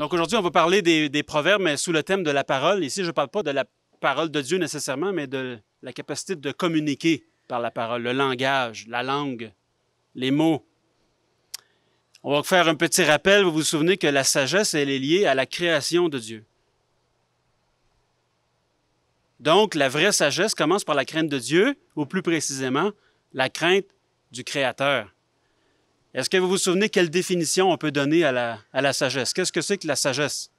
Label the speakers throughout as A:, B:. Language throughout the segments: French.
A: Donc aujourd'hui, on va parler des, proverbes, mais sous le thème de la parole. Ici, je ne parle pas de la parole de Dieu nécessairement, mais de la capacité de communiquer par la parole, le langage, la langue, les mots. On va faire un petit rappel. Vous vous souvenez que la sagesse, elle est liée à la création de Dieu. Donc, la vraie sagesse commence par la crainte de Dieu, ou plus précisément, la crainte du Créateur. Est-ce que vous vous souvenez quelle définition on peut donner à la, sagesse? Qu'est-ce que c'est que la sagesse?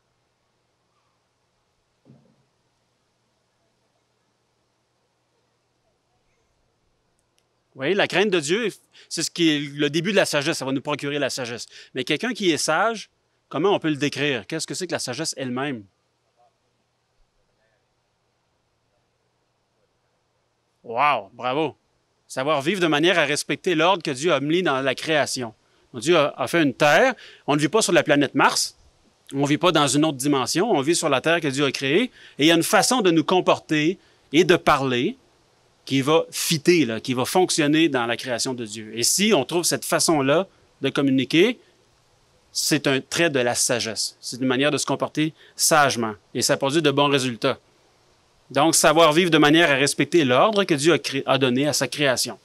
A: Oui, la crainte de Dieu, c'est ce qui est le début de la sagesse, ça va nous procurer la sagesse. Mais quelqu'un qui est sage, comment on peut le décrire? Qu'est-ce que c'est que la sagesse elle-même? Wow, bravo! savoir vivre de manière à respecter l'ordre que Dieu a mis dans la création. Dieu a, fait une terre. On ne vit pas sur la planète Mars. On ne vit pas dans une autre dimension. On vit sur la terre que Dieu a créée. Et il y a une façon de nous comporter et de parler qui va fitter, qui va fonctionner dans la création de Dieu. Et si on trouve cette façon-là de communiquer, c'est un trait de la sagesse. C'est une manière de se comporter sagement. Et ça produit de bons résultats. Donc, savoir vivre de manière à respecter l'ordre que Dieu a, donné à sa création.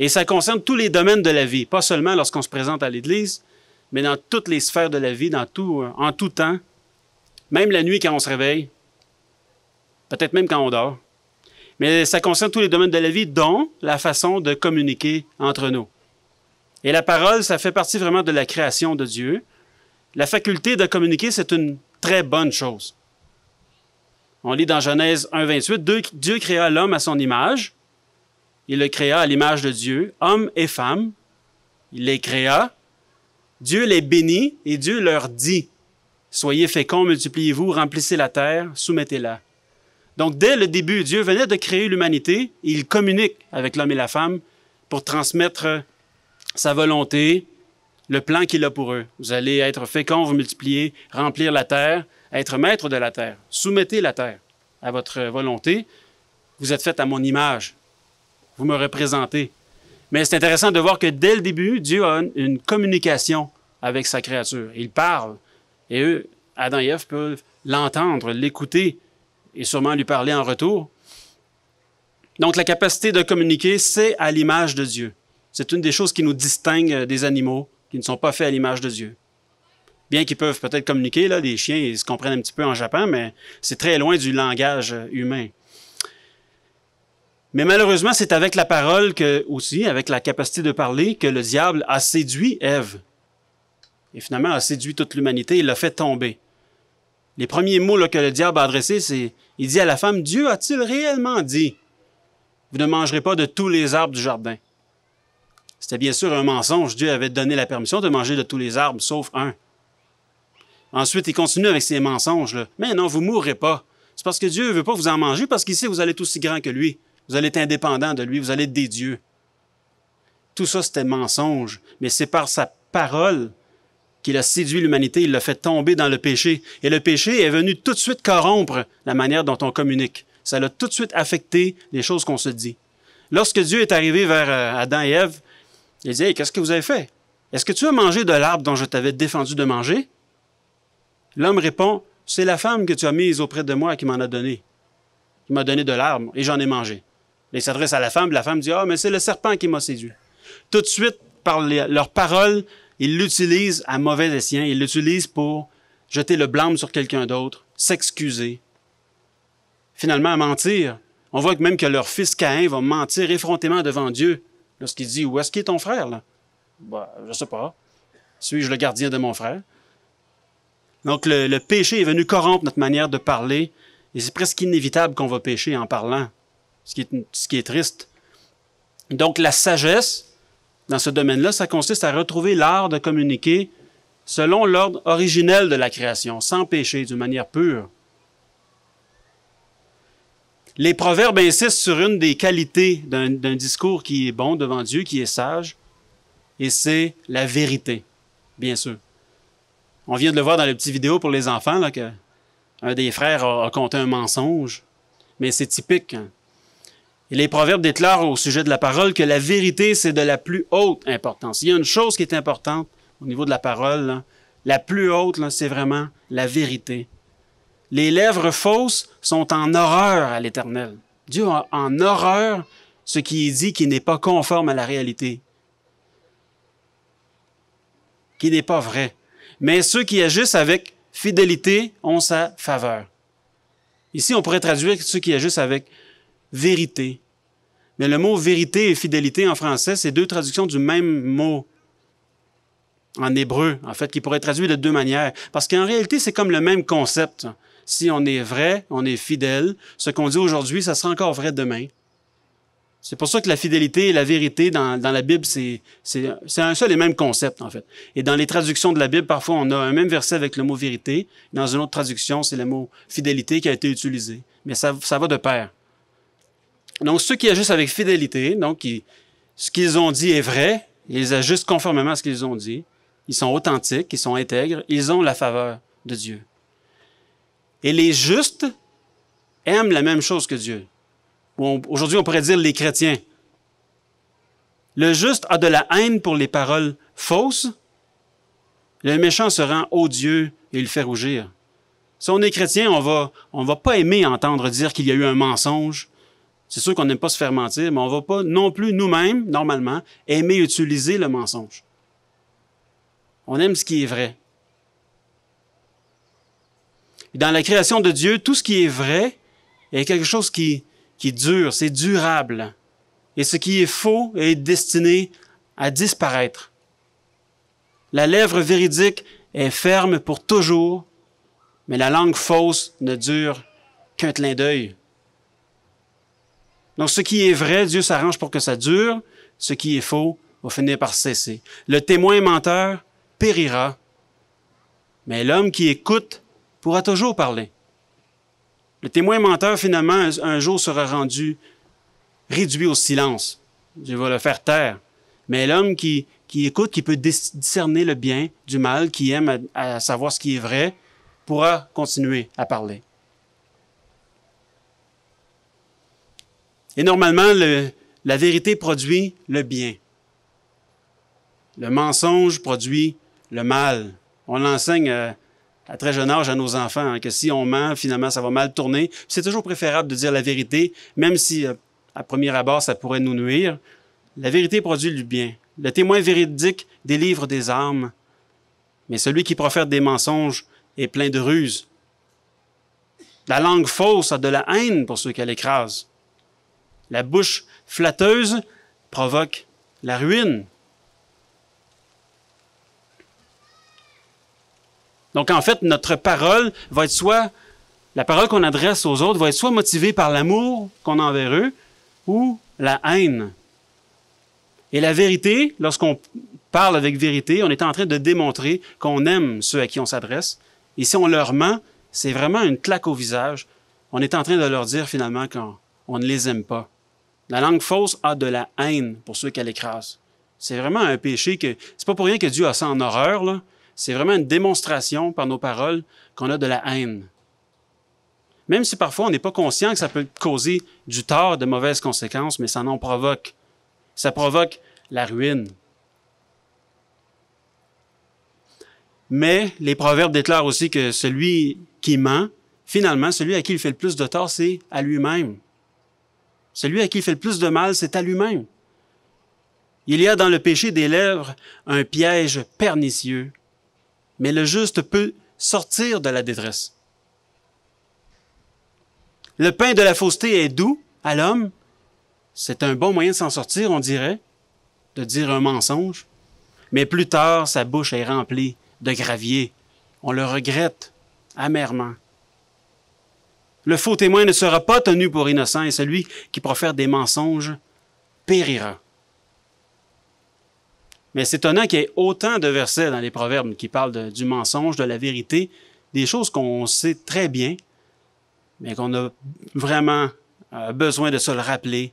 A: Et ça concerne tous les domaines de la vie, pas seulement lorsqu'on se présente à l'Église, mais dans toutes les sphères de la vie, dans tout, euh, en tout temps, même la nuit quand on se réveille, peut-être même quand on dort. Mais ça concerne tous les domaines de la vie, dont la façon de communiquer entre nous. Et la parole, ça fait partie vraiment de la création de Dieu. La faculté de communiquer, c'est une très bonne chose. On lit dans Genèse 1, 28, Dieu créa l'homme à son image. Il le créa à l'image de Dieu, homme et femme. Il les créa. Dieu les bénit et Dieu leur dit, Soyez féconds, multipliez-vous, remplissez la terre, soumettez-la. Donc dès le début, Dieu venait de créer l'humanité il communique avec l'homme et la femme pour transmettre sa volonté, le plan qu'il a pour eux. Vous allez être féconds, vous multipliez, remplir la terre être maître de la terre. Soumettez la terre à votre volonté. Vous êtes fait à mon image. Vous me représentez. Mais c'est intéressant de voir que dès le début, Dieu a une communication avec sa créature. Il parle. Et eux, Adam et Eve, peuvent l'entendre, l'écouter et sûrement lui parler en retour. Donc la capacité de communiquer, c'est à l'image de Dieu. C'est une des choses qui nous distingue euh, des animaux qui ne sont pas faits à l'image de Dieu bien qu'ils peuvent peut-être communiquer, là, les chiens, ils se comprennent un petit peu en Japon, mais c'est très loin du langage humain. Mais malheureusement, c'est avec la parole que, aussi, avec la capacité de parler, que le diable a séduit Ève. Et finalement, a séduit toute l'humanité et l'a fait tomber. Les premiers mots que le diable a adressés, c'est il dit à la femme Dieu a-t-il réellement dit Vous ne mangerez pas de tous les arbres du jardin C'était bien sûr un mensonge. Dieu avait donné la permission de manger de tous les arbres, sauf un Ensuite, il continue avec ses mensonges. Mais non, vous mourrez pas. C'est parce que Dieu ne veut pas vous en manger, parce qu'il sait vous allez être aussi grand que lui. Vous allez être indépendant de lui, vous allez être des dieux. Tout ça, c'était mensonge. Mais c'est par sa parole qu'il a séduit l'humanité, il l'a fait tomber dans le péché. Et le péché est venu tout de suite corrompre la manière dont on communique. Ça l'a tout de suite affecté les choses qu'on se dit. Lorsque Dieu est arrivé vers euh, Adam et Ève, il dit Qu'est-ce que vous avez fait Est-ce que tu as mangé de l'arbre dont je t'avais défendu de manger L'homme répond, c'est la femme que tu as mise auprès de moi qui m'en a donné, qui m'a donné de l'arbre, et j'en ai mangé. Il s'adresse à la femme, la femme dit, ah, mais c'est le serpent qui m'a séduit. Tout de suite, par leurs paroles, ils l'utilisent à mauvais escient, ils l'utilisent pour jeter le blâme sur quelqu'un d'autre, s'excuser, finalement à mentir. On voit même que leur fils Caïn va mentir effrontément devant Dieu lorsqu'il dit, où est-ce est ton frère? Là? Bah, je ne sais pas. Suis-je le gardien de mon frère? Donc le, péché est venu corrompre notre manière de parler et c'est presque inévitable qu'on va pécher en parlant, ce qui est, ce qui est triste. Donc la sagesse, dans ce domaine-là, ça consiste à retrouver l'art de communiquer selon l'ordre originel de la création, sans péché, d'une manière pure. Les proverbes insistent sur une des qualités d'un discours qui est bon devant Dieu, qui est sage, et c'est la vérité, bien sûr. On vient de le voir dans les petites vidéos pour les enfants, là, que un des frères a, compté un mensonge. Mais c'est typique. Et hein. les proverbes déclarent au sujet de la parole que la vérité, c'est de la plus haute importance. Il y a une chose qui est importante au niveau de la parole. La plus haute, c'est vraiment la vérité. Les lèvres fausses sont en horreur à l'Éternel. Dieu a en horreur ce qui dit qui n'est pas conforme à la réalité, qui n'est pas vrai mais ceux qui agissent avec fidélité ont sa faveur. Ici, on pourrait traduire ceux qui agissent avec vérité. Mais le mot vérité et fidélité en français, c'est deux traductions du même mot en hébreu, en fait, qui pourrait être traduit de deux manières. Parce qu'en réalité, c'est comme le même concept. Si on est vrai, on est fidèle. Ce qu'on dit aujourd'hui, ça sera encore vrai demain. C'est pour ça que la fidélité et la vérité dans, la Bible, c'est un seul et même concept, en fait. Et dans les traductions de la Bible, parfois, on a un même verset avec le mot vérité. Dans une autre traduction, c'est le mot fidélité qui a été utilisé. Mais ça, va de pair. Donc, ceux qui agissent avec fidélité, donc, ce qu'ils ont dit est vrai, ils agissent conformément à ce qu'ils ont dit, ils sont authentiques, ils sont intègres, ils ont la faveur de Dieu. Et les justes aiment la même chose que Dieu aujourd'hui on pourrait dire les chrétiens. Le juste a de la haine pour les paroles fausses. Le méchant se rend odieux et le fait rougir. Si on est chrétien, on va, on va pas aimer entendre dire qu'il y a eu un mensonge. C'est sûr qu'on n'aime pas se faire mentir, mais on va pas non plus nous-mêmes, normalement, aimer utiliser le mensonge. On aime ce qui est vrai. Dans la création de Dieu, tout ce qui est vrai est quelque chose qui qui dure, c'est durable. Et ce qui est faux est destiné à disparaître. La lèvre véridique est ferme pour toujours, mais la langue fausse ne dure qu'un clin d'œil. Donc ce qui est vrai, Dieu s'arrange pour que ça dure, ce qui est faux va finir par cesser. Le témoin menteur périra, mais l'homme qui écoute pourra toujours parler. Le témoin menteur, finalement, un, jour sera rendu réduit au silence. Dieu va le faire taire. Mais l'homme qui, qui écoute, qui peut discerner le bien du mal, qui aime à, savoir ce qui est vrai, pourra continuer à parler. Et normalement, la vérité produit le bien. Le mensonge produit le mal. On l'enseigne à très jeune âge à nos enfants, hein, que si on ment, finalement, ça va mal tourner. C'est toujours préférable de dire la vérité, même si euh, à premier abord, ça pourrait nous nuire. La vérité produit du bien. Le témoin véridique délivre des armes, mais celui qui profère des mensonges est plein de ruses. La langue fausse a de la haine pour ceux qu'elle écrase. La bouche flatteuse provoque la ruine. Donc, en fait, notre parole va être soit, la parole qu'on adresse aux autres va être soit motivée par l'amour qu'on a envers eux ou la haine. Et la vérité, lorsqu'on parle avec vérité, on est en train de démontrer qu'on aime ceux à qui on s'adresse. Et si on leur ment, c'est vraiment une claque au visage. On est en train de leur dire finalement qu'on ne les aime pas. La langue fausse a de la haine pour ceux qu'elle écrase. C'est vraiment un péché que c'est pas pour rien que Dieu a ça en horreur là c'est vraiment une démonstration par nos paroles qu'on a de la haine. Même si parfois on n'est pas conscient que ça peut causer du tort, de mauvaises conséquences, mais ça en provoque. Ça provoque la ruine. Mais les proverbes déclarent aussi que celui qui ment, finalement, celui à qui il fait le plus de tort, c'est à lui-même. Celui à qui il fait le plus de mal, c'est à lui-même. Il y a dans le péché des lèvres un piège pernicieux mais le juste peut sortir de la détresse. Le pain de la fausseté est doux à l'homme. C'est un bon moyen de s'en sortir, on dirait, de dire un mensonge. Mais plus tard, sa bouche est remplie de gravier. On le regrette amèrement. Le faux témoin ne sera pas tenu pour innocent et celui qui profère des mensonges périra. Mais c'est étonnant qu'il y ait autant de versets dans les proverbes qui parlent du mensonge, de la vérité, des choses qu'on sait très bien, mais qu'on a vraiment euh, besoin de se le rappeler.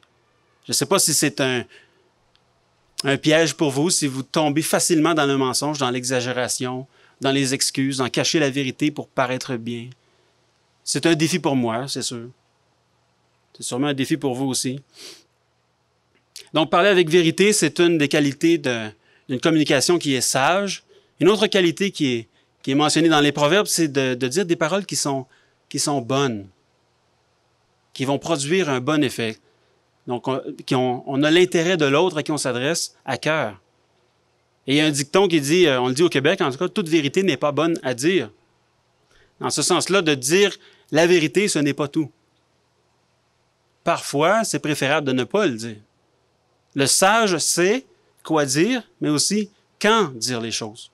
A: Je ne sais pas si c'est un, un piège pour vous, si vous tombez facilement dans le mensonge, dans l'exagération, dans les excuses, en cacher la vérité pour paraître bien. C'est un défi pour moi, c'est sûr. C'est sûrement un défi pour vous aussi. Donc, parler avec vérité, c'est une des qualités de, d'une communication qui est sage. Une autre qualité qui est, mentionnée dans les proverbes, c'est de, dire des paroles qui sont, qui sont bonnes, qui vont produire un bon effet. Donc, on, qui on a l'intérêt de l'autre à qui on s'adresse à cœur. Et il y a un dicton qui dit, euh, on le dit au Québec en tout cas, toute vérité n'est pas bonne à dire. Dans ce sens-là, de dire la vérité, ce n'est pas tout. Parfois, c'est préférable de ne pas le dire. Le sage sait quoi dire, mais aussi quand dire les choses.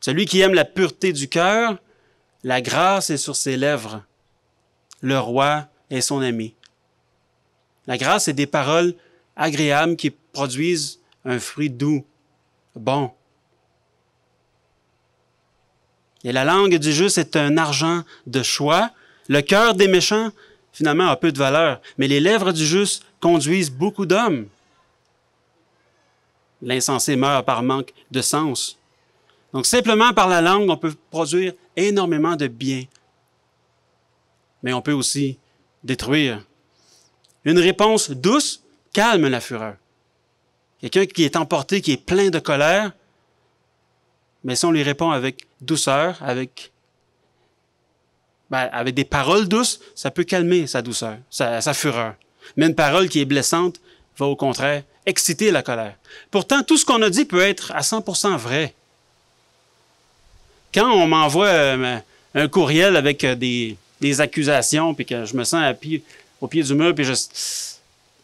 A: Celui qui aime la pureté du cœur, la grâce est sur ses lèvres. Le roi est son ami. La grâce est des paroles agréables qui produisent un fruit doux, bon. Et la langue du juste est un argent de choix. Le cœur des méchants, finalement, a peu de valeur, mais les lèvres du juste conduisent beaucoup d'hommes. L'insensé meurt par manque de sens. Donc simplement par la langue, on peut produire énormément de bien, mais on peut aussi détruire. Une réponse douce calme la fureur. Quelqu'un qui est emporté, qui est plein de colère, mais si on lui répond avec douceur, avec, ben, avec des paroles douces, ça peut calmer sa douceur, sa fureur. Mais une parole qui est blessante va au contraire exciter la colère. Pourtant, tout ce qu'on a dit peut être à 100 vrai. Quand on m'envoie euh, un courriel avec euh, des, accusations, puis que je me sens au pied du mur, puis je,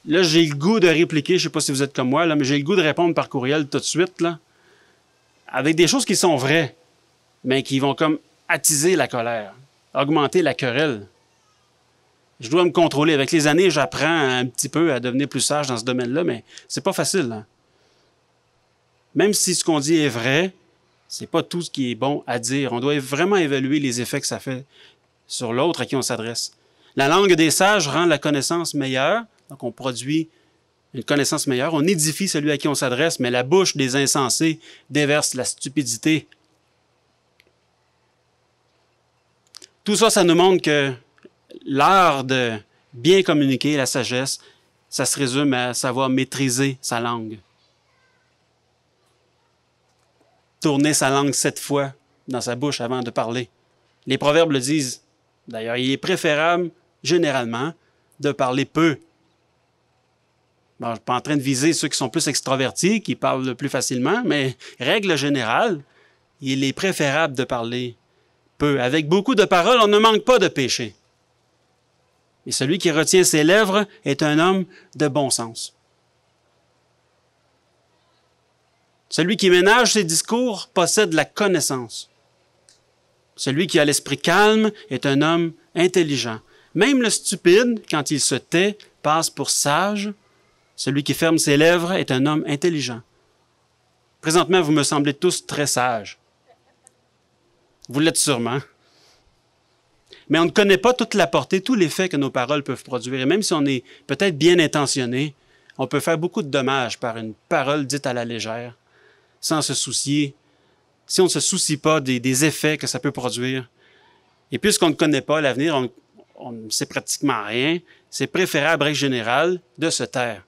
A: là, j'ai le goût de répliquer, je ne sais pas si vous êtes comme moi, là, mais j'ai le goût de répondre par courriel tout de suite, là, avec des choses qui sont vraies, mais qui vont comme attiser la colère, augmenter la querelle. Je dois me contrôler. Avec les années, j'apprends un petit peu à devenir plus sage dans ce domaine-là, mais c'est pas facile. Hein. Même si ce qu'on dit est vrai, c'est pas tout ce qui est bon à dire. On doit vraiment évaluer les effets que ça fait sur l'autre à qui on s'adresse. La langue des sages rend la connaissance meilleure, donc on produit une connaissance meilleure, on édifie celui à qui on s'adresse, mais la bouche des insensés déverse la stupidité. Tout ça, ça nous montre que l'art de bien communiquer, la sagesse, ça se résume à savoir maîtriser sa langue. Tourner sa langue sept fois dans sa bouche avant de parler. Les proverbes le disent. D'ailleurs, il est préférable, généralement, de parler peu. je ne suis pas en train de viser ceux qui sont plus extrovertis, qui parlent plus facilement, mais règle générale, il est préférable de parler peu. Avec beaucoup de paroles, on ne manque pas de péché. Et celui qui retient ses lèvres est un homme de bon sens. Celui qui ménage ses discours possède la connaissance. Celui qui a l'esprit calme est un homme intelligent. Même le stupide, quand il se tait, passe pour sage. Celui qui ferme ses lèvres est un homme intelligent. Présentement, vous me semblez tous très sages. Vous l'êtes sûrement mais on ne connaît pas toute la portée, tout l'effet que nos paroles peuvent produire. Et même si on est peut-être bien intentionné, on peut faire beaucoup de dommages par une parole dite à la légère, sans se soucier, si on ne se soucie pas des, effets que ça peut produire. Et puisqu'on ne connaît pas l'avenir, on, on ne sait pratiquement rien, c'est préférable, règle générale, de se taire.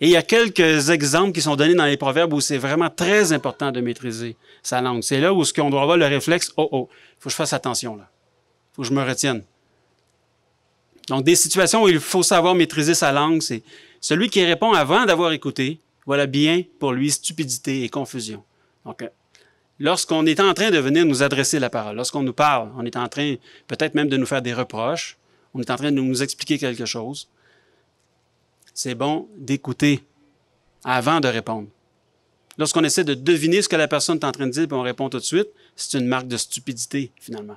A: Et il y a quelques exemples qui sont donnés dans les proverbes où c'est vraiment très important de maîtriser sa langue. C'est là où ce qu'on doit avoir le réflexe, oh oh, il faut que je fasse attention là, il faut que je me retienne. Donc des situations où il faut savoir maîtriser sa langue, c'est celui qui répond avant d'avoir écouté, voilà bien pour lui stupidité et confusion. Donc lorsqu'on est en train de venir nous adresser la parole, lorsqu'on nous parle, on est en train peut-être même de nous faire des reproches, on est en train de nous expliquer quelque chose c'est bon d'écouter avant de répondre. Lorsqu'on essaie de deviner ce que la personne est en train de dire, puis on répond tout de suite, c'est une marque de stupidité, finalement.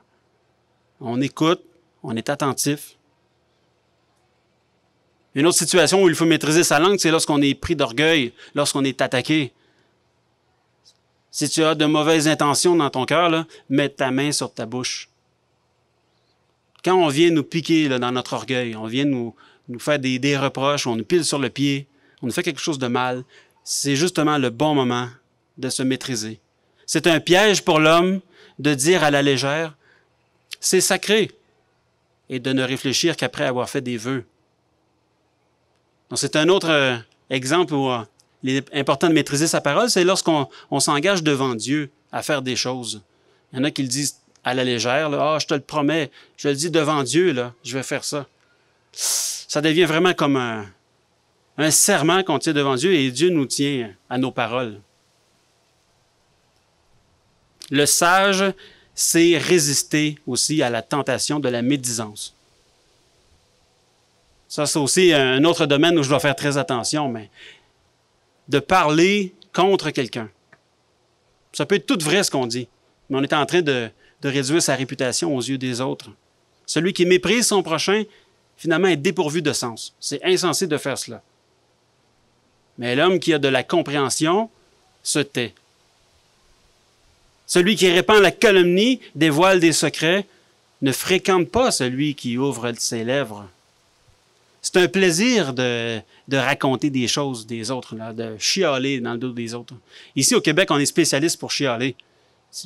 A: On écoute, on est attentif. Une autre situation où il faut maîtriser sa langue, c'est lorsqu'on est pris d'orgueil, lorsqu'on est attaqué. Si tu as de mauvaises intentions dans ton cœur, mets ta main sur ta bouche. Quand on vient nous piquer dans notre orgueil, on vient nous, nous fait des, reproches, on nous pile sur le pied, on nous fait quelque chose de mal, c'est justement le bon moment de se maîtriser. C'est un piège pour l'homme de dire à la légère, c'est sacré, et de ne réfléchir qu'après avoir fait des vœux. C'est un autre euh, exemple où euh, il est important de maîtriser sa parole, c'est lorsqu'on s'engage devant Dieu à faire des choses. Il y en a qui le disent à la légère, ah, je te le promets, je le dis devant Dieu, là, je vais faire ça ça devient vraiment comme un, serment qu'on tient devant Dieu et Dieu nous tient à nos paroles. Le sage c'est résister aussi à la tentation de la médisance. Ça, c'est aussi un autre domaine où je dois faire très attention, mais de parler contre quelqu'un. Ça peut être tout vrai ce qu'on dit, mais on est en train de réduire sa réputation aux yeux des autres. Celui qui méprise son prochain, finalement est dépourvu de sens. C'est insensé de faire cela. Mais l'homme qui a de la compréhension se tait. Celui qui répand la calomnie dévoile des secrets, ne fréquente pas celui qui ouvre ses lèvres. C'est un plaisir de, raconter des choses des autres, là, de chialer dans le dos des autres. Ici au Québec, on est spécialiste pour chialer.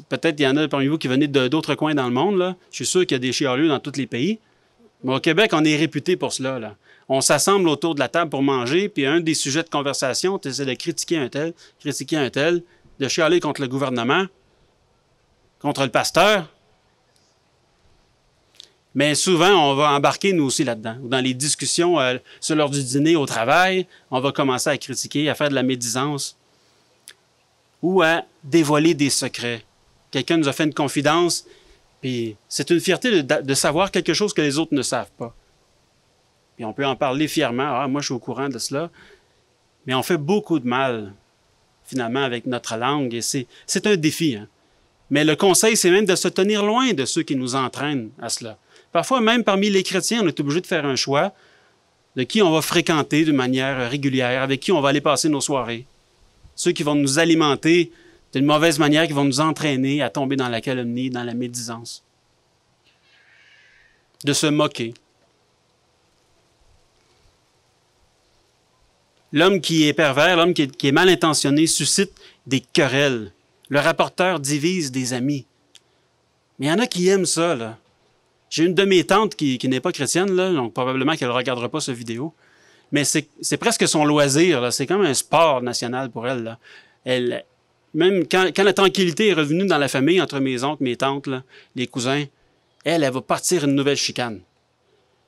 A: Peut-être qu'il y en a parmi vous qui venez d'autres coins dans le monde. Là. Je suis sûr qu'il y a des chialieux dans tous les pays au Québec, on est réputé pour cela. On s'assemble autour de la table pour manger, puis un des sujets de conversation, c'est de critiquer un tel, critiquer un tel, de chialer contre le gouvernement, contre le pasteur. Mais souvent, on va embarquer nous aussi là-dedans. Dans les discussions euh, sur l'heure du dîner au travail, on va commencer à critiquer, à faire de la médisance ou à dévoiler des secrets. Quelqu'un nous a fait une confidence, c'est une fierté de, savoir quelque chose que les autres ne savent pas. Et on peut en parler fièrement. Ah, moi, je suis au courant de cela. Mais on fait beaucoup de mal, finalement, avec notre langue. Et c'est un défi. Hein. Mais le conseil, c'est même de se tenir loin de ceux qui nous entraînent à cela. Parfois, même parmi les chrétiens, on est obligé de faire un choix de qui on va fréquenter de manière régulière, avec qui on va aller passer nos soirées. Ceux qui vont nous alimenter c'est une mauvaise manière qui vont nous entraîner à tomber dans la calomnie, dans la médisance, de se moquer. L'homme qui est pervers, l'homme qui est, mal intentionné suscite des querelles. Le rapporteur divise des amis. Mais il y en a qui aiment ça, là. J'ai une de mes tantes qui, n'est pas chrétienne, là, donc probablement qu'elle ne regardera pas ce vidéo. Mais c'est presque son loisir, C'est comme un sport national pour elle, là. Elle, même quand, la tranquillité est revenue dans la famille, entre mes oncles, mes tantes, les cousins, elle, elle va partir une nouvelle chicane.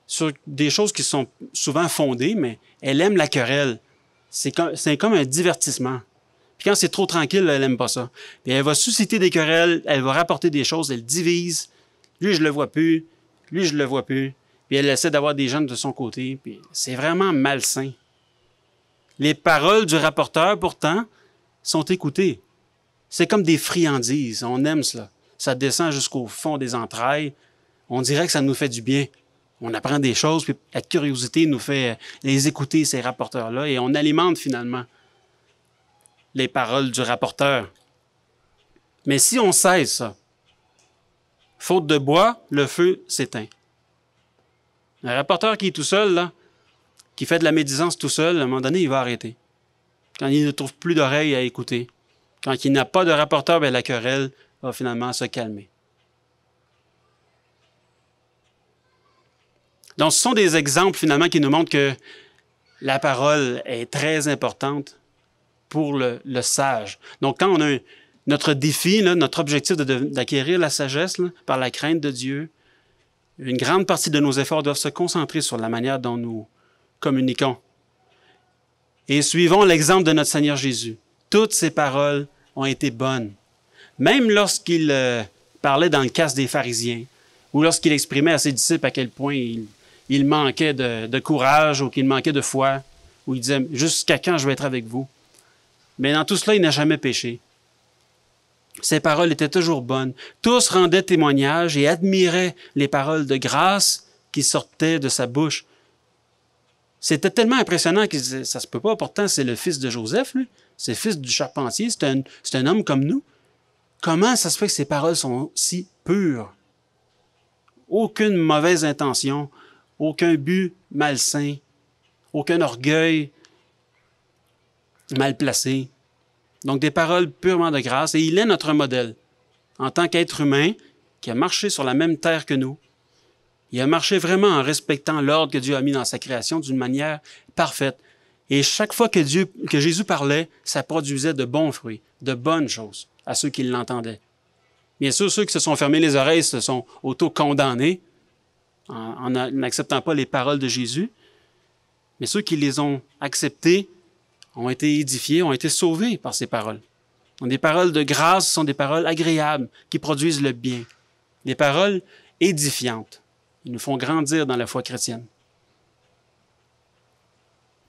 A: Sur des choses qui sont souvent fondées, mais elle aime la querelle. C'est comme, un divertissement. Puis quand c'est trop tranquille, elle n'aime pas ça. Puis elle va susciter des querelles, elle va rapporter des choses, elle divise. Lui, je le vois plus. Lui, je le vois plus. Puis elle essaie d'avoir des jeunes de son côté. Puis c'est vraiment malsain. Les paroles du rapporteur, pourtant, sont écoutées. C'est comme des friandises, on aime cela. Ça descend jusqu'au fond des entrailles. On dirait que ça nous fait du bien. On apprend des choses, puis la curiosité nous fait euh, les écouter, ces rapporteurs-là, et on alimente finalement les paroles du rapporteur. Mais si on cesse ça, faute de bois, le feu s'éteint. Un rapporteur qui est tout seul, qui fait de la médisance tout seul, à un moment donné, il va arrêter. Quand il ne trouve plus d'oreilles à écouter. Quand il n'y a pas de rapporteur, ben, la querelle va finalement se calmer. Donc, ce sont des exemples finalement qui nous montrent que la parole est très importante pour le, sage. Donc, quand on a notre défi, notre objectif d'acquérir la sagesse par la crainte de Dieu, une grande partie de nos efforts doivent se concentrer sur la manière dont nous communiquons. Et suivons l'exemple de notre Seigneur Jésus. Toutes ses paroles ont été bonnes. Même lorsqu'il euh, parlait dans le casse des pharisiens, ou lorsqu'il exprimait à ses disciples à quel point il, manquait de, courage ou qu'il manquait de foi, ou il disait Jusqu'à quand je vais être avec vous Mais dans tout cela, il n'a jamais péché. Ses paroles étaient toujours bonnes. Tous rendaient témoignage et admiraient les paroles de grâce qui sortaient de sa bouche. C'était tellement impressionnant qu'il disait « Ça se peut pas, pourtant c'est le fils de Joseph, lui c'est fils du charpentier, c'est un, un, homme comme nous. Comment ça se fait que ces paroles sont si pures? Aucune mauvaise intention, aucun but malsain, aucun orgueil mal placé. Donc des paroles purement de grâce, et il est notre modèle. En tant qu'être humain, qui a marché sur la même terre que nous, il a marché vraiment en respectant l'ordre que Dieu a mis dans sa création d'une manière parfaite. Et chaque fois que, Dieu, que Jésus parlait, ça produisait de bons fruits, de bonnes choses à ceux qui l'entendaient. Bien sûr, ceux qui se sont fermés les oreilles se sont auto-condamnés en n'acceptant pas les paroles de Jésus, mais ceux qui les ont acceptées ont été édifiés, ont été sauvés par ces paroles. Donc, des paroles de grâce sont des paroles agréables qui produisent le bien, des paroles édifiantes. Ils nous font grandir dans la foi chrétienne.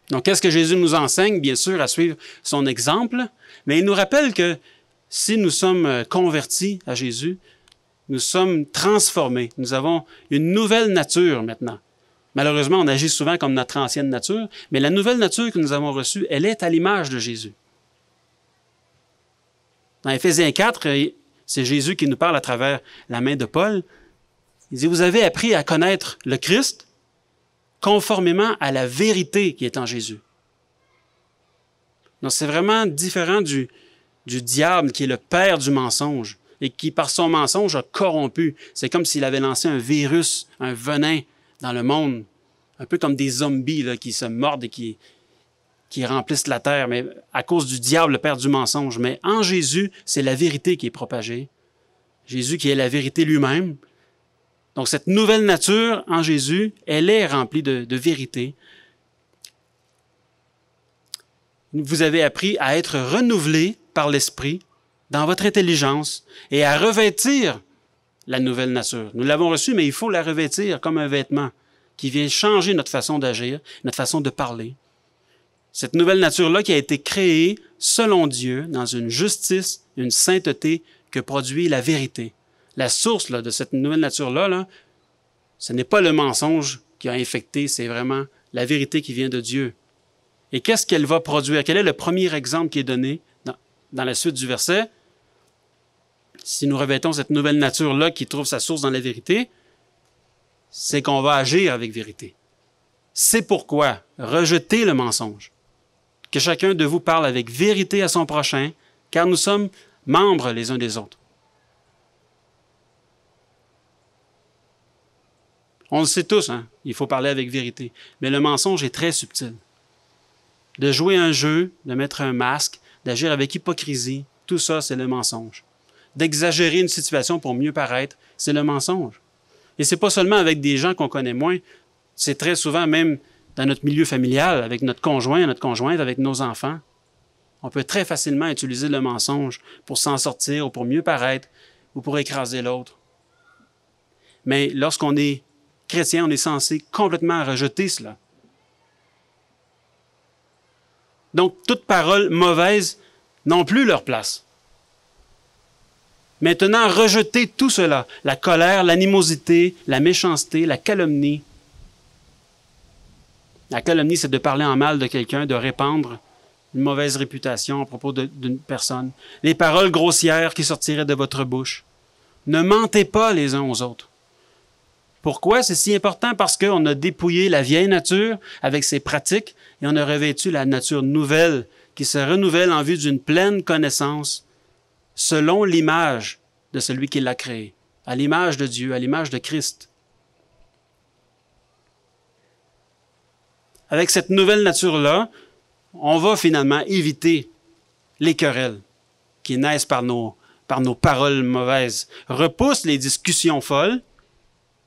A: Donc, qu'est-ce que Jésus nous enseigne? Bien sûr, à suivre son exemple, mais il nous rappelle que si nous sommes euh, convertis à Jésus, nous sommes transformés. Nous avons une nouvelle nature maintenant. Malheureusement, on agit souvent comme notre ancienne nature, mais la nouvelle nature que nous avons reçue, elle est à l'image de Jésus. Dans Éphésiens 4, euh, c'est Jésus qui nous parle à travers la main de Paul. Il dit, vous avez appris à connaître le Christ, conformément à la vérité qui est en Jésus. Donc c'est vraiment différent du, du diable qui est le père du mensonge et qui par son mensonge a corrompu. C'est comme s'il avait lancé un virus, un venin dans le monde, un peu comme des zombies qui se mordent et qui, qui remplissent la terre, mais à cause du diable, le père du mensonge. Mais en Jésus, c'est la vérité qui est propagée. Jésus qui est la vérité lui-même, donc cette nouvelle nature en Jésus, elle est remplie de, vérité. Vous avez appris à être renouvelé par l'Esprit dans votre intelligence et à revêtir la nouvelle nature. Nous l'avons reçue, mais il faut la revêtir comme un vêtement qui vient changer notre façon d'agir, notre façon de parler. Cette nouvelle nature-là qui a été créée selon Dieu dans une justice, une sainteté que produit la vérité la source de cette nouvelle nature-là, ce n'est pas le mensonge qui a infecté, c'est vraiment la vérité qui vient de Dieu. Et qu'est-ce qu'elle va produire? Quel est le premier exemple qui est donné dans, dans la suite du verset? Si nous revêtons cette nouvelle nature-là qui trouve sa source dans la vérité, c'est qu'on va agir avec vérité. C'est pourquoi rejetez le mensonge. Que chacun de vous parle avec vérité à son prochain, car nous sommes membres les uns des autres. On le sait tous, hein. il faut parler avec vérité. Mais le mensonge est très subtil. De jouer un jeu, de mettre un masque, d'agir avec hypocrisie, tout ça, c'est le mensonge. D'exagérer une situation pour mieux paraître, c'est le mensonge. Et c'est pas seulement avec des gens qu'on connaît moins, c'est très souvent même dans notre milieu familial, avec notre conjoint, notre conjointe, avec nos enfants. On peut très facilement utiliser le mensonge pour s'en sortir ou pour mieux paraître ou pour écraser l'autre. Mais lorsqu'on est chrétien, on est censé complètement rejeter cela. Donc, toute parole mauvaise n'ont plus leur place. Maintenant, rejetez tout cela, la colère, l'animosité, la méchanceté, la calomnie. La calomnie, c'est de parler en mal de quelqu'un, de répandre une mauvaise réputation à propos d'une personne. Les paroles grossières qui sortiraient de votre bouche. Ne mentez pas les uns aux autres. Pourquoi c'est si important? Parce qu'on a dépouillé la vieille nature avec ses pratiques et on a revêtu la nature nouvelle qui se renouvelle en vue d'une pleine connaissance selon l'image de celui qui l'a créé, à l'image de Dieu, à l'image de Christ. Avec cette nouvelle nature-là, on va finalement éviter les querelles qui naissent par nos, par nos paroles mauvaises, repousse les discussions folles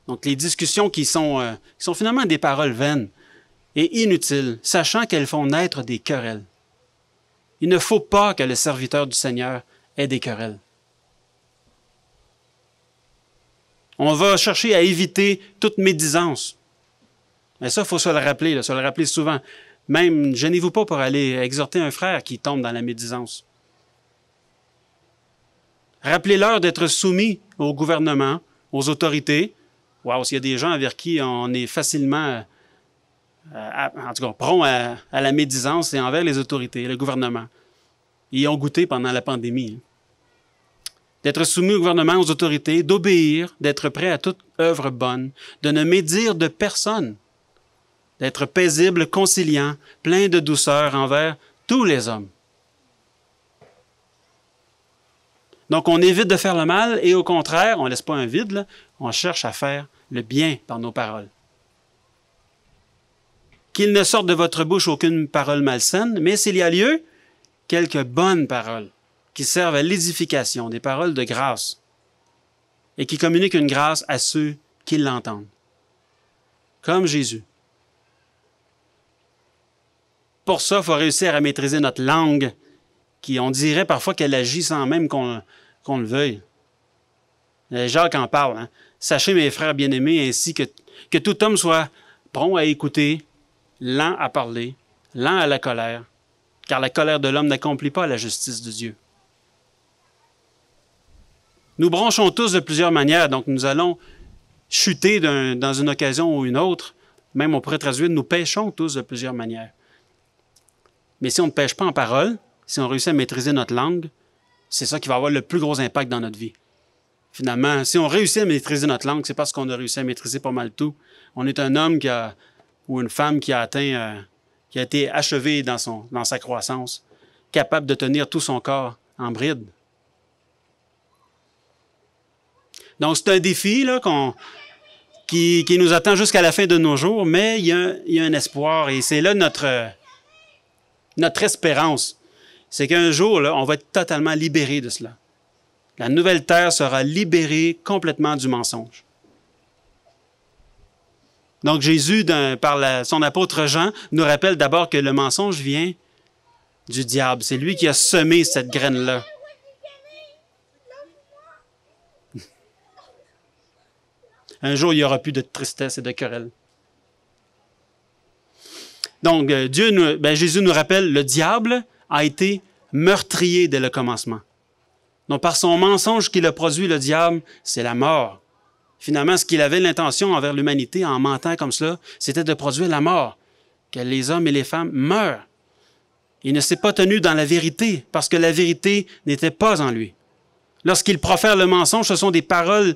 A: donc, les discussions qui sont, euh, sont finalement des paroles vaines et inutiles, sachant qu'elles font naître des querelles. Il ne faut pas que le serviteur du Seigneur ait des querelles. On va chercher à éviter toute médisance. Mais ça, il faut se le rappeler, se le rappeler souvent. Même, gênez-vous pas pour aller exhorter un frère qui tombe dans la médisance. Rappelez-leur d'être soumis au gouvernement, aux autorités, Wow, s'il y a des gens envers qui on est facilement, euh, en tout cas, prompt à, la médisance, et envers les autorités, le gouvernement. Ils ont goûté pendant la pandémie. Hein. D'être soumis au gouvernement, aux autorités, d'obéir, d'être prêt à toute œuvre bonne, de ne médire de personne, d'être paisible, conciliant, plein de douceur envers tous les hommes. Donc, on évite de faire le mal et au contraire, on ne laisse pas un vide, on cherche à faire le bien par nos paroles. Qu'il ne sorte de votre bouche aucune parole malsaine, mais s'il y a lieu, quelques bonnes paroles qui servent à l'édification, des paroles de grâce, et qui communiquent une grâce à ceux qui l'entendent, comme Jésus. Pour ça, il faut réussir à maîtriser notre langue, qui on dirait parfois qu'elle agit sans même qu'on le veuille. Jacques en parle. Hein? Sachez, mes frères bien-aimés, ainsi que, que tout homme soit prompt à écouter, lent à parler, lent à la colère, car la colère de l'homme n'accomplit pas la justice de Dieu. Nous bronchons tous de plusieurs manières, donc nous allons chuter dans une occasion ou une autre. Même on pourrait traduire, nous pêchons tous de plusieurs manières. Mais si on ne pêche pas en parole, si on réussit à maîtriser notre langue, c'est ça qui va avoir le plus gros impact dans notre vie finalement, si on réussit à maîtriser notre langue, c'est parce qu'on a réussi à maîtriser pas mal tout. On est un homme qui a, ou une femme qui a atteint, euh, qui a été achevé dans, son, dans sa croissance, capable de tenir tout son corps en bride. Donc, c'est un défi là, qu'on, qui, nous attend jusqu'à la fin de nos jours, mais il y a, il y un espoir et c'est là notre, notre espérance. C'est qu'un jour, on va être totalement libéré de cela. La nouvelle terre sera libérée complètement du mensonge. Donc Jésus, par son apôtre Jean, nous rappelle d'abord que le mensonge vient du diable. C'est lui qui a semé cette graine-là. Un jour, il n'y aura plus de tristesse et de querelle. Donc, euh, Dieu nous, ben, Jésus nous rappelle, le diable a été meurtrier dès le commencement. Donc, par son mensonge qu'il a produit, le diable, c'est la mort. Finalement, ce qu'il avait l'intention envers l'humanité en mentant comme cela, c'était de produire la mort, que les hommes et les femmes meurent. Il ne s'est pas tenu dans la vérité parce que la vérité n'était pas en lui. Lorsqu'il profère le mensonge, ce sont des paroles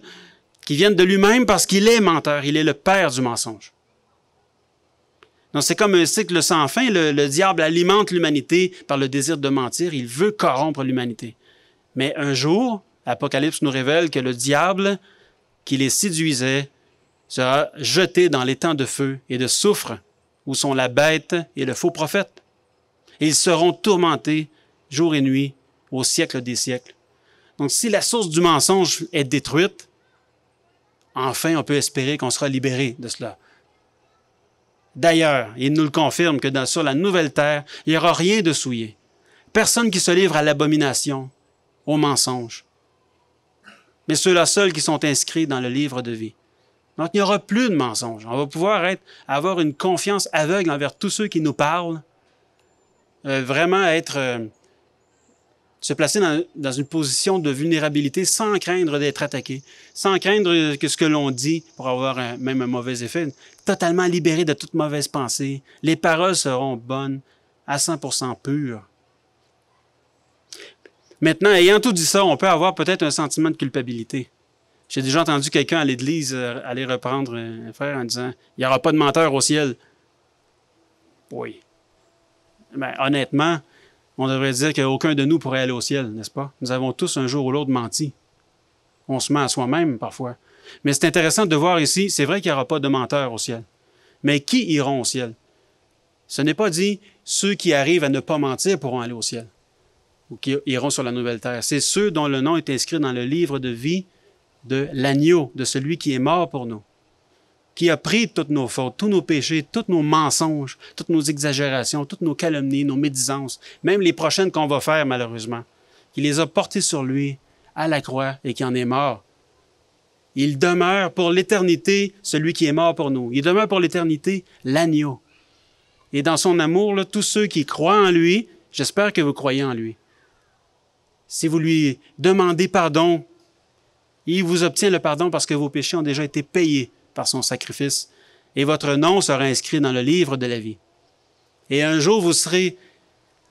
A: qui viennent de lui-même parce qu'il est menteur, il est le père du mensonge. Donc c'est comme un cycle sans fin, le diable alimente l'humanité par le désir de mentir, il veut corrompre l'humanité. Mais un jour, l'Apocalypse nous révèle que le diable qui les séduisait sera jeté dans les temps de feu et de soufre où sont la bête et le faux prophète. ils seront tourmentés jour et nuit au siècle des siècles. Donc si la source du mensonge est détruite, enfin on peut espérer qu'on sera libéré de cela. D'ailleurs, il nous le confirme que dans, sur la nouvelle terre, il n'y aura rien de souillé. Personne qui se livre à l'abomination, aux mensonges, mais ceux-là seuls qui sont inscrits dans le livre de vie. Donc, il n'y aura plus de mensonges. On va pouvoir être, avoir une confiance aveugle envers tous ceux qui nous parlent, euh, vraiment être, euh, se placer dans, une position de vulnérabilité sans craindre d'être attaqué, sans craindre que ce que l'on dit pour avoir même un mauvais effet, totalement libéré de toute mauvaise pensée. Les paroles seront bonnes, à 100% pures. Maintenant, ayant tout dit ça, on peut avoir peut-être un sentiment de culpabilité. J'ai déjà entendu quelqu'un à l'Église euh, aller reprendre un frère en disant Il n'y aura pas de menteur au ciel. Oui. Mais ben, honnêtement, on devrait dire qu'aucun de nous pourrait aller au ciel, n'est-ce pas? Nous avons tous un jour ou l'autre menti. On se ment à soi-même parfois. Mais c'est intéressant de voir ici, c'est vrai qu'il n'y aura pas de menteur au ciel. Mais qui iront au ciel? Ce n'est pas dit ceux qui arrivent à ne pas mentir pourront aller au ciel ou qui iront sur la nouvelle terre. C'est ceux dont le nom est inscrit dans le livre de vie de l'agneau, de celui qui est mort pour nous, qui a pris toutes nos fautes, tous nos péchés, tous nos mensonges, toutes nos exagérations, toutes nos calomnies, nos médisances, même les prochaines qu'on va faire malheureusement, qui les a portées sur lui à la croix et qui en est mort. Il demeure pour l'éternité celui qui est mort pour nous. Il demeure pour l'éternité l'agneau. Et dans son amour, tous ceux qui croient en lui, j'espère que vous croyez en lui. Si vous lui demandez pardon, il vous obtient le pardon parce que vos péchés ont déjà été payés par son sacrifice et votre nom sera inscrit dans le livre de la vie. Et un jour, vous serez,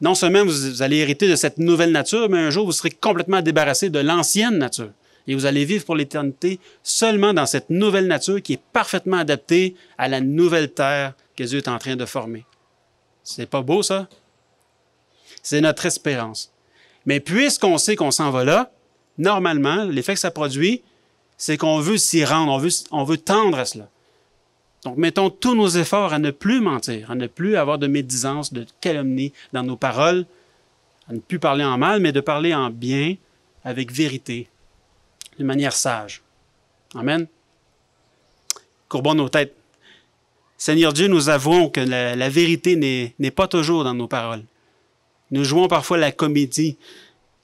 A: non seulement vous allez hériter de cette nouvelle nature, mais un jour, vous serez complètement débarrassé de l'ancienne nature. Et vous allez vivre pour l'éternité seulement dans cette nouvelle nature qui est parfaitement adaptée à la nouvelle terre que Dieu est en train de former. Ce n'est pas beau, ça? C'est notre espérance. Mais puisqu'on sait qu'on s'en va là, normalement, l'effet que ça produit, c'est qu'on veut s'y rendre, on veut, tendre à cela. Donc, mettons tous nos efforts à ne plus mentir, à ne plus avoir de médisance, de calomnie dans nos paroles, à ne plus parler en mal, mais de parler en bien, avec vérité, de manière sage. Amen. Courbons nos têtes. Seigneur Dieu, nous avouons que la vérité n'est pas toujours dans nos paroles. Nous jouons parfois la comédie.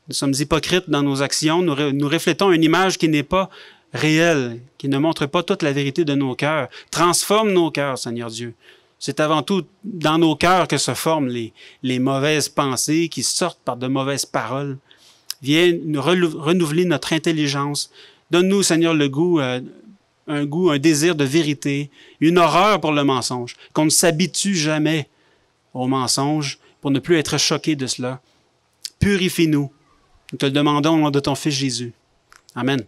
A: Nous sommes hypocrites dans nos actions. Nous, nous reflétons une image qui n'est pas réelle, qui ne montre pas toute la vérité de nos cœurs. Transforme nos cœurs, Seigneur Dieu. C'est avant tout dans nos cœurs que se forment les, mauvaises pensées qui sortent par de mauvaises paroles. Viens nous renouveler notre intelligence. Donne-nous, Seigneur, le goût, euh, un goût, un désir de vérité, une horreur pour le mensonge, qu'on ne s'habitue jamais au mensonge, pour ne plus être choqué de cela. Purifie-nous. Nous te le demandons au nom de ton Fils Jésus. Amen.